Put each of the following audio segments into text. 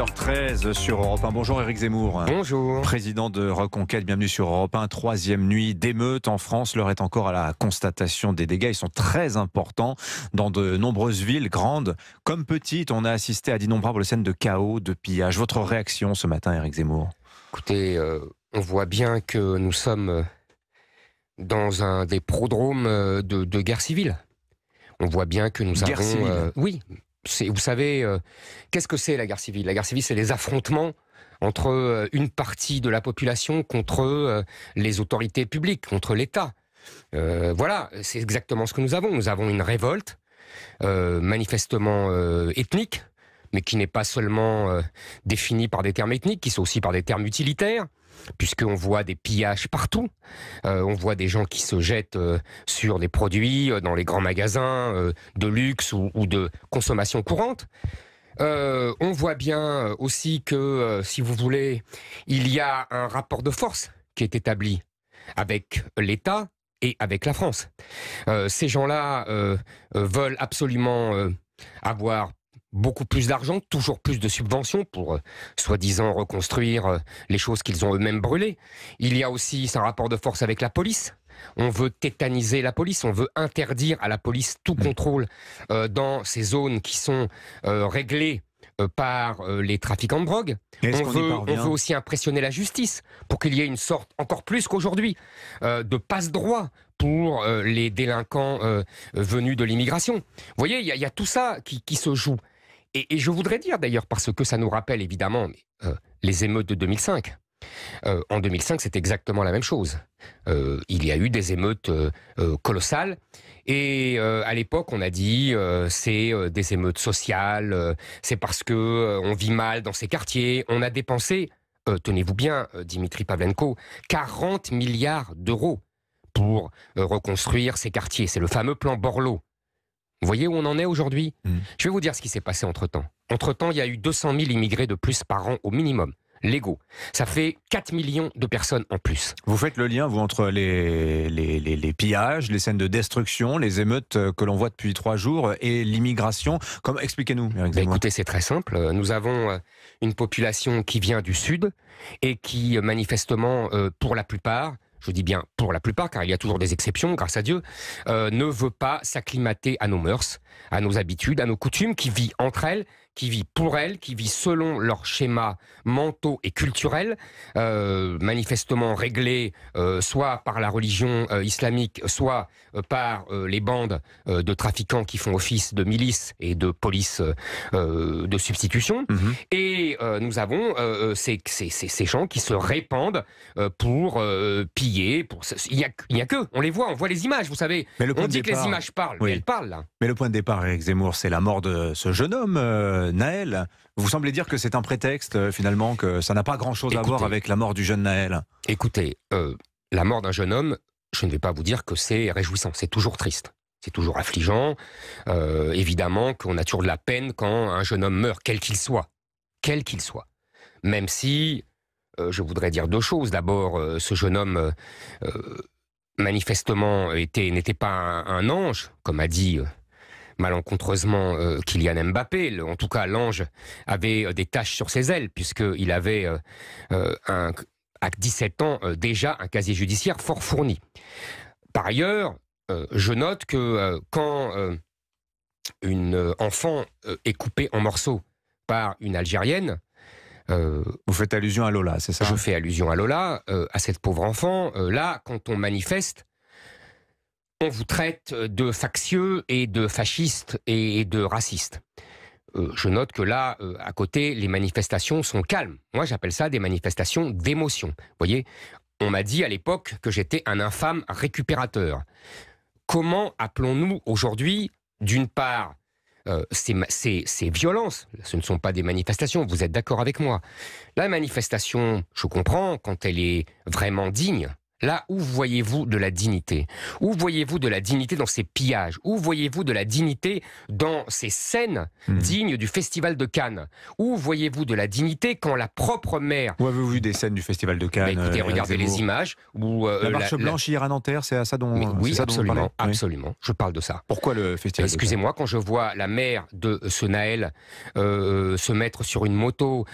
8h13 sur Europe 1. Bonjour Éric Zemmour. Bonjour. Président de Reconquête, bienvenue sur Europe 1. Troisième nuit d'émeute en France. L'heure est encore à la constatation des dégâts. Ils sont très importants dans de nombreuses villes, grandes comme petites. On a assisté à d'innombrables scènes de chaos, de pillage. Votre réaction ce matin, Éric Zemmour Écoutez, euh, on voit bien que nous sommes dans un des prodromes euh, de, guerre civile. On voit bien que nous guerre avons... Euh, oui, vous savez, euh, qu'est-ce que c'est la guerre civile La guerre civile, c'est les affrontements entre euh, une partie de la population contre euh, les autorités publiques, contre l'État. voilà, c'est exactement ce que nous avons. Nous avons une révolte, manifestement ethnique, mais qui n'est pas seulement définie par des termes ethniques, qui sont aussi par des termes utilitaires puisqu'on voit des pillages partout. Euh, on voit des gens qui se jettent euh, sur des produits euh, dans les grands magasins de luxe ou, de consommation courante. on voit bien aussi que, si vous voulez, il y a un rapport de force qui est établi avec l'État et avec la France. ces gens-là veulent absolument avoir beaucoup plus d'argent, toujours plus de subventions pour euh, soi-disant reconstruire euh, les choses qu'ils ont eux-mêmes brûlées. Il y a aussi un rapport de force avec la police. On veut tétaniser la police, on veut interdire à la police tout mm. contrôle euh, dans ces zones qui sont réglées par les trafiquants de drogue. On, veut, aussi impressionner la justice pour qu'il y ait une sorte, encore plus qu'aujourd'hui, de passe-droit pour les délinquants venus de l'immigration. Vous voyez, il y, a tout ça qui se joue et, je voudrais dire d'ailleurs, parce que ça nous rappelle évidemment euh, les émeutes de 2005. Euh, en 2005, c'est exactement la même chose. Euh, il y a eu des émeutes colossales. Et à l'époque, on a dit c'est des émeutes sociales, c'est parce que on vit mal dans ces quartiers. On a dépensé, tenez-vous bien, Dimitri Pavlenko, 40 milliards d'euros pour reconstruire ces quartiers. C'est le fameux plan Borloo. Vous voyez où on en est aujourd'hui hmm. Je vais vous dire ce qui s'est passé entre-temps. Entre-temps, il y a eu 200 000 immigrés de plus par an au minimum légaux. Ça fait 4 millions de personnes en plus. Vous faites le lien, vous, entre les, pillages, les scènes de destruction, les émeutes euh, que l'on voit depuis trois jours euh, et l'immigration. expliquez-nous. Ben, écoutez, c'est très simple. Euh, nous avons une population qui vient du Sud et qui, manifestement, pour la plupart, je dis bien pour la plupart, car il y a toujours des exceptions, grâce à Dieu, euh, ne veut pas s'acclimater à nos mœurs, à nos habitudes, à nos coutumes, qui vit entre elles, qui vit pour elles, qui vit selon leurs schémas mentaux et culturels, euh, manifestement réglés euh, soit par la religion euh, islamique, soit par les bandes de trafiquants qui font office de milices et de police de substitution. Mhm. Et nous avons ces, ces, ces, gens qui se répandent pour piller. Pour... Il n'y a, a, que, on les voit, on voit les images, vous savez. Mais le on dit que les images parlent, mais elles parlent. Mais le point de départ, Eric Zemmour, c'est la mort de ce jeune homme euh, Naël. Vous semblez dire que c'est un prétexte, euh, finalement, que ça n'a pas grand-chose à voir avec la mort du jeune Naël. Écoutez, euh, la mort d'un jeune homme, je ne vais pas vous dire que c'est réjouissant, c'est toujours triste. C'est toujours affligeant. évidemment qu'on a toujours de la peine quand un jeune homme meurt, quel qu'il soit. Quel qu'il soit. Même si, je voudrais dire deux choses. D'abord, ce jeune homme, manifestement, n'était pas un, ange, comme a dit malencontreusement euh, Kylian Mbappé, en tout cas l'ange, avait euh, des taches sur ses ailes, puisqu'il avait euh, à 17 ans déjà un casier judiciaire fort fourni. Par ailleurs, je note que quand une enfant est coupée en morceaux par une Algérienne, Vous faites allusion à Lola, c'est ça Je fais allusion à Lola, à cette pauvre enfant. là, quand on manifeste, on vous traite de factieux et de fascistes et de raciste. Euh, je note que là, euh, à côté, les manifestations sont calmes. Moi, j'appelle ça des manifestations d'émotion. Vous voyez, on m'a dit à l'époque que j'étais un infâme récupérateur. Comment appelons-nous aujourd'hui, d'une part, euh, ces, violences Ce ne sont pas des manifestations, vous êtes d'accord avec moi. La manifestation, je comprends, quand elle est vraiment digne, Là, où voyez-vous de la dignité Où voyez-vous de la dignité dans ces pillages Où voyez-vous de la dignité dans ces scènes hmm. dignes du Festival de Cannes Où voyez-vous de la dignité quand la propre mère... Où avez-vous vu des scènes du Festival de Cannes bah, Écoutez, euh, regardez les images. Euh, la marche blanche hier à Nanterre, c'est à ça dont... Mais euh, oui, absolument, absolument. Je parle de ça. Pourquoi le Festival Excusez-moi, quand je vois la mère de ce se mettre sur une moto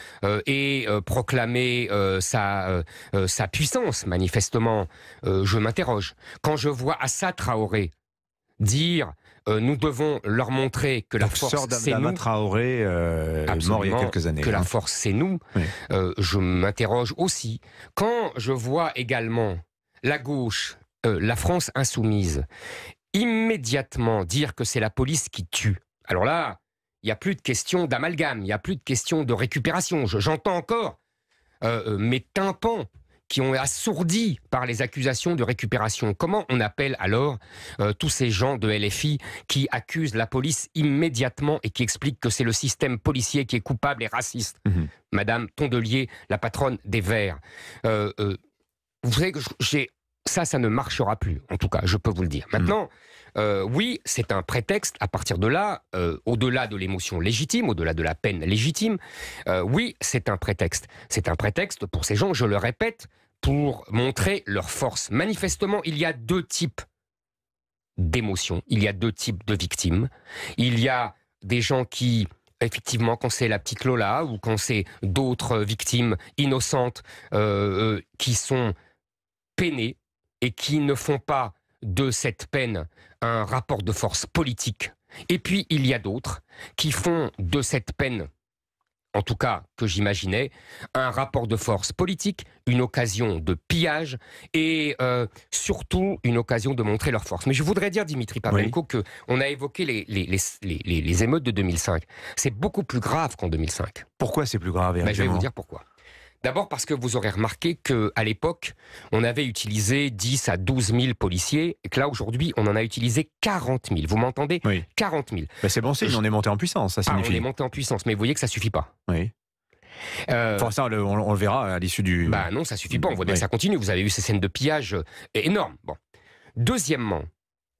et proclamer sa, sa puissance, manifestement, euh, je m'interroge, quand je vois Assa Traoré dire euh, nous devons leur montrer que la force c'est nous. Traoré euh, quelques années. Que la hein. force c'est nous. je m'interroge aussi quand je vois également la gauche, la France insoumise, immédiatement dire que c'est la police qui tue. Alors là, il n'y a plus de question d'amalgame, il n'y a plus de question de récupération. J'entends encore mes tympans qui ont assourdi par les accusations de récupération. Comment on appelle alors euh, tous ces gens de LFI qui accusent la police immédiatement et qui expliquent que c'est le système policier qui est coupable et raciste mhm. Madame Tondelier, la patronne des Verts. Euh, euh, vous savez que j'ai ça, ça ne marchera plus. En tout cas, je peux vous le dire. Maintenant, euh, oui, c'est un prétexte. À partir de là, euh, au-delà de l'émotion légitime, au-delà de la peine légitime, euh, oui, c'est un prétexte. C'est un prétexte pour ces gens, je le répète, pour montrer leur force. Manifestement, il y a deux types d'émotions. Il y a deux types de victimes. Il y a des gens qui effectivement, quand c'est la petite Lola ou quand c'est d'autres victimes innocentes qui sont peinées, et qui ne font pas de cette peine un rapport de force politique. Et puis il y a d'autres qui font de cette peine, en tout cas que j'imaginais, un rapport de force politique, une occasion de pillage et euh, surtout une occasion de montrer leur force. Mais je voudrais dire, Dimitri Pavlenko, que qu'on a évoqué les, émeutes de 2005. C'est beaucoup plus grave qu'en 2005. Pourquoi c'est plus grave ben, Je vais vous dire pourquoi. D'abord parce que vous aurez remarqué qu'à l'époque, on avait utilisé 10 à 12 000 policiers, et que là, aujourd'hui, on en a utilisé 40 000. Vous m'entendez oui. 40 000. Mais c'est bon signe, on est monté en puissance, ça ah, signifie. on est monté en puissance, mais vous voyez que ça suffit pas. Oui. Euh, ça, on, le verra à l'issue du. Bah non, ça suffit pas. On voit bien que ça continue. Vous avez eu ces scènes de pillage euh, énormes. Bon. Deuxièmement,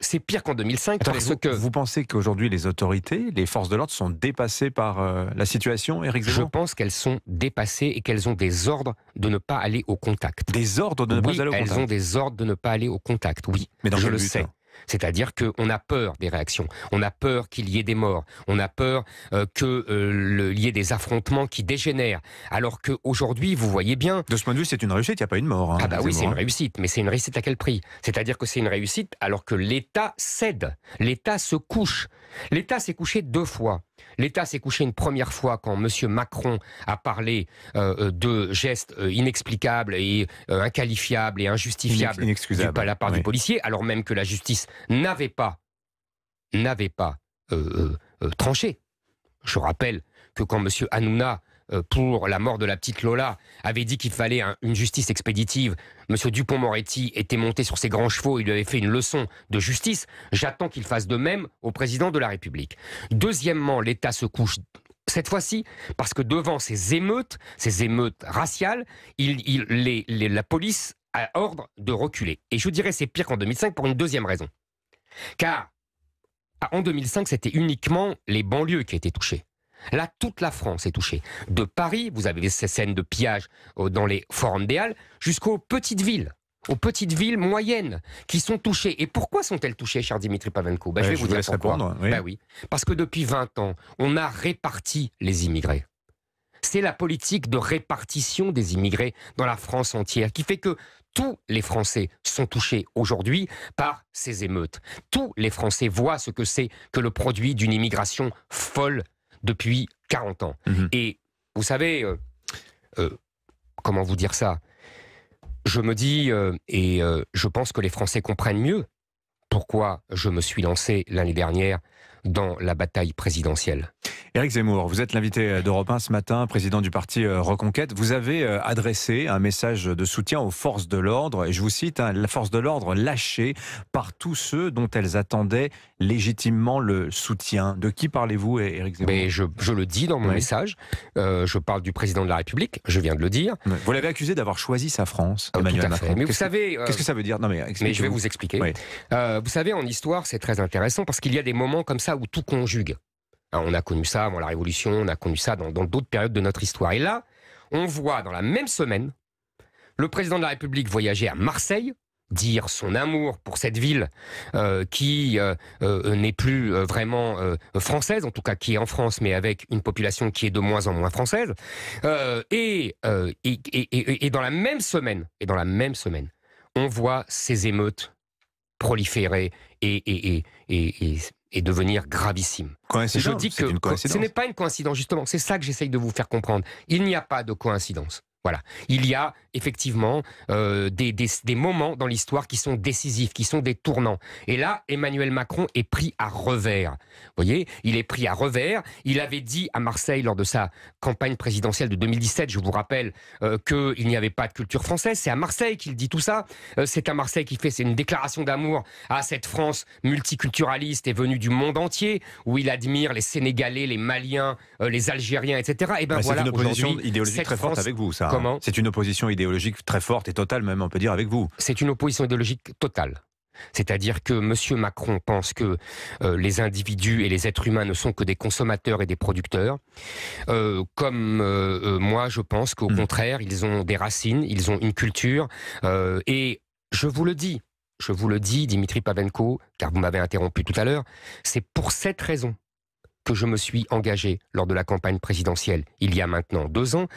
c'est pire qu'en 2005 parce vous, que... Vous pensez qu'aujourd'hui les autorités, les forces de l'ordre sont dépassées par euh, la situation, Eric Zemmour Je pense qu'elles sont dépassées et qu'elles ont des ordres de ne pas aller au contact. Des ordres de ne pas aller au contact Elles ont des ordres de ne pas aller au contact, oui. Mais dans je le sais. C'est-à-dire qu'on a peur des réactions, on a peur qu'il y ait des morts, on a peur euh, que qu'il euh, y ait des affrontements qui dégénèrent. Alors qu'aujourd'hui, vous voyez bien. De ce point de vue, c'est une réussite, il n'y a pas une mort. Hein, ah bah oui, c'est une réussite, mais c'est une réussite à quel prix C'est-à-dire que c'est une réussite alors que l'État cède, l'État se couche. L'État s'est couché deux fois. L'État s'est couché une première fois quand M. Macron a parlé euh, euh, de gestes euh, inexplicables et inqualifiables et injustifiables de la part du policier, alors même que la justice n'avait pas, n'avait pas tranché. Je rappelle que quand M. Hanouna euh, pour la mort de la petite Lola avait dit qu'il fallait une justice expéditive. M. Dupont-Moretti était monté sur ses grands chevaux, il lui avait fait une leçon de justice. J'attends qu'il fasse de même au président de la République. Deuxièmement, l'État se couche cette fois-ci, parce que devant ces émeutes, ces émeutes raciales, il, la police a ordre de reculer. Et je dirais c'est pire qu'en 2005 pour une deuxième raison. Car ah, en 2005, c'était uniquement les banlieues qui étaient touchées. Là, toute la France est touchée. De Paris, vous avez ces scènes de pillage euh, dans les forums des Halles, jusqu'aux petites villes aux petites villes moyennes qui sont touchées. Et pourquoi sont-elles touchées, cher Dimitri Pavenko ben, Je vais vous, dire Répondre, ben Parce que depuis 20 ans, on a réparti les immigrés. C'est la politique de répartition des immigrés dans la France entière qui fait que tous les Français sont touchés aujourd'hui par ces émeutes. Tous les Français voient ce que c'est que le produit d'une immigration folle depuis 40 ans. Mhm. Et vous savez, euh, euh, comment vous dire ça Je me dis, euh, et je pense que les Français comprennent mieux pourquoi je me suis lancé l'année dernière dans la bataille présidentielle. Éric Zemmour, vous êtes l'invité d'Europe 1 ce matin, président du parti euh, Reconquête. Vous avez euh, adressé un message de soutien aux forces de l'ordre, et je vous cite, hein, la force de l'ordre lâchée par tous ceux dont elles attendaient légitimement le soutien. De qui parlez-vous, Éric Zemmour Mais je, le dis dans mon message, euh, je parle du président de la République, je viens de le dire. Vous l'avez accusé d'avoir choisi sa France, ah, Emmanuel Mais vous Qu'est-ce savez... Que, Qu'est-ce que ça veut dire Non mais, mais, je vais vous, expliquer. vous savez, en histoire, c'est très intéressant, parce qu'il y a des moments comme ça où tout conjugue. Hein, on a connu ça avant la Révolution, on a connu ça dans d'autres périodes de notre histoire. Et là, on voit dans la même semaine le président de la République voyager à Marseille, dire son amour pour cette ville euh, qui euh, euh, n'est plus vraiment française, en tout cas qui est en France, mais avec une population qui est de moins en moins française. Et, et, dans la même semaine, et dans la même semaine, on voit ces émeutes proliférer et et devenir gravissime. Coïncidence, je dis que ce n'est pas une coïncidence, justement. C'est ça que j'essaye de vous faire comprendre. Il n'y a pas de coïncidence. Voilà. Il y a effectivement euh, des, moments dans l'histoire qui sont décisifs, qui sont des tournants. Et là, Emmanuel Macron est pris à revers. Vous voyez, il est pris à revers. Il avait dit à Marseille lors de sa campagne présidentielle de 2017, je vous rappelle, euh, qu'il n'y avait pas de culture française. C'est à Marseille qu'il dit tout ça. Euh, c'est à Marseille qu'il fait une déclaration d'amour à cette France multiculturaliste et venue du monde entier, où il admire les Sénégalais, les Maliens, les Algériens, etc. Et eh ben bah, voilà, une opposition idéologique très forte avec vous, ça. C'est une opposition idéologique très forte et totale, même on peut dire avec vous. C'est une opposition idéologique totale. C'est-à-dire que M. Macron pense que euh, les individus et les êtres humains ne sont que des consommateurs et des producteurs, euh, comme euh, moi je pense qu'au hmm. contraire, ils ont des racines, ils ont une culture, et je vous le dis, je vous le dis, Dimitri Pavenko, car vous m'avez interrompu tout à l'heure, c'est pour cette raison que je me suis engagé lors de la campagne présidentielle il y a maintenant deux ans.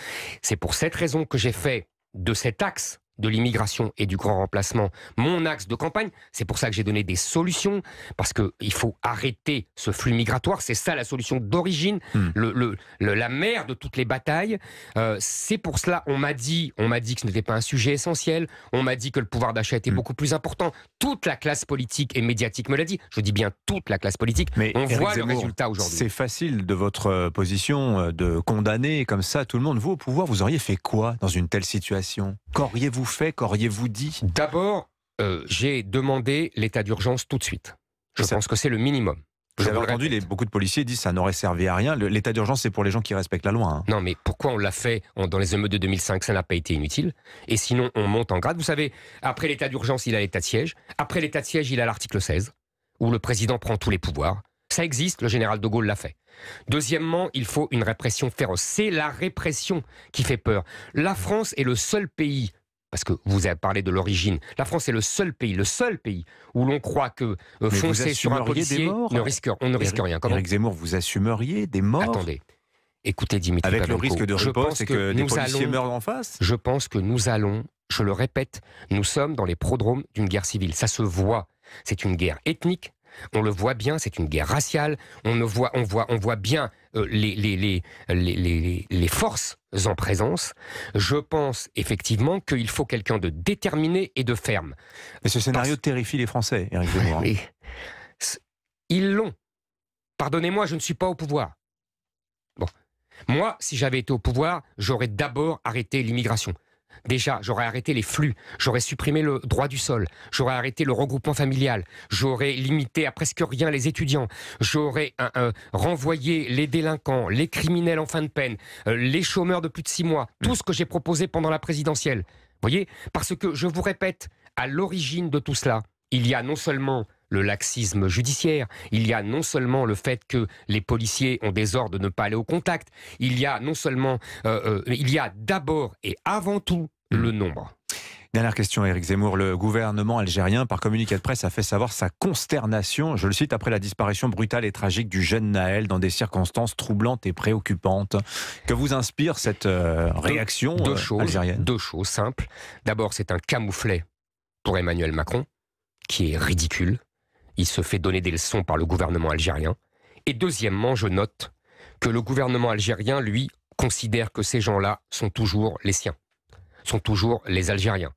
C'est pour cette raison que j'ai fait de cet axe de l'immigration et du grand remplacement mon axe de campagne. C'est pour ça que j'ai donné des solutions, parce qu'il faut arrêter ce flux migratoire. C'est ça la solution d'origine, hmm. le, la mère de toutes les batailles. Euh, c'est pour cela, on m'a dit, on m'a dit que ce n'était pas un sujet essentiel. On m'a dit que le pouvoir d'achat était hmm. beaucoup plus important. Toute la classe politique et médiatique me l'a dit. Je dis bien toute la classe politique. Mais on voit le résultat aujourd'hui. C'est facile de votre euh, position euh, de condamner comme ça tout le monde. Vous, au pouvoir, vous auriez fait quoi dans une telle situation Qu'auriez-vous fait Qu'auriez-vous dit D'abord, euh, j'ai demandé l'état d'urgence tout de suite. Je pense que c'est le minimum. Vous avez entendu, les, beaucoup de policiers disent que ça n'aurait servi à rien. L'état d'urgence, c'est pour les gens qui respectent la loi. Hein. Non, mais pourquoi on l'a fait dans les émeutes de 2005 Ça n'a pas été inutile. Et sinon, on monte en grade. Vous savez, après l'état d'urgence, il a l'état de siège. Après l'état de siège, il a l'article 16, où le président prend tous les pouvoirs. Ça existe, le général de Gaulle l'a fait. Deuxièmement, il faut une répression féroce. C'est la répression qui fait peur. La France est le seul pays parce que vous avez parlé de l'origine. La France est le seul pays, le seul pays où l'on croit que euh, foncer sur un policier, ne on ne risque rien. Comment Zemmour, vous assumeriez des morts Attendez. Écoutez, Dimitri Avec le risque de que, en face Je pense que nous allons, je le répète, nous sommes dans les prodromes d'une guerre civile. Ça se voit. C'est une guerre ethnique, on le voit bien, c'est une guerre raciale. On, voit, on, voit, on voit bien euh, les, forces en présence. Je pense effectivement qu'il faut quelqu'un de déterminé et de ferme. Mais ce scénario terrifie les Français, hein. Ils l'ont. Pardonnez-moi, je ne suis pas au pouvoir. Bon. Moi, si j'avais été au pouvoir, j'aurais d'abord arrêté l'immigration. Déjà, j'aurais arrêté les flux, j'aurais supprimé le droit du sol, j'aurais arrêté le regroupement familial, j'aurais limité à presque rien les étudiants, j'aurais euh, euh, renvoyé les délinquants, les criminels en fin de peine, euh, les chômeurs de plus de six mois, mm. tout ce que j'ai proposé pendant la présidentielle. Vous voyez Parce que, je vous répète, à l'origine de tout cela, il y a non seulement le laxisme judiciaire, il y a non seulement le fait que les policiers ont des ordres de ne pas aller au contact, il y a non seulement, euh, euh, il y a d'abord et avant tout mmh. le nombre. Dernière question, Eric Zemmour. Le gouvernement algérien, par communiqué de presse, a fait savoir sa consternation, je le cite, après la disparition brutale et tragique du jeune Naël dans des circonstances troublantes et préoccupantes. Que vous inspire cette euh, réaction algérienne Deux choses simples. D'abord, c'est un camouflet pour Emmanuel Macron, qui est ridicule il se fait donner des leçons par le gouvernement algérien. Et deuxièmement, je note que le gouvernement algérien, lui, considère que ces gens-là sont toujours les siens, sont toujours les Algériens.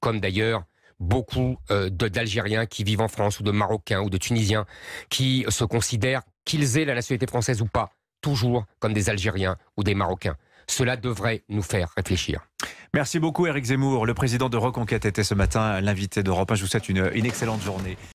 Comme d'ailleurs beaucoup euh, d'Algériens qui vivent en France, ou de Marocains, ou de Tunisiens, qui se considèrent, qu'ils aient la nationalité française ou pas, toujours comme des Algériens ou des Marocains. Cela devrait nous faire réfléchir. Merci beaucoup Eric Zemmour, le président de Reconquête était ce matin l'invité d'Europe 1. Je vous souhaite une excellente journée.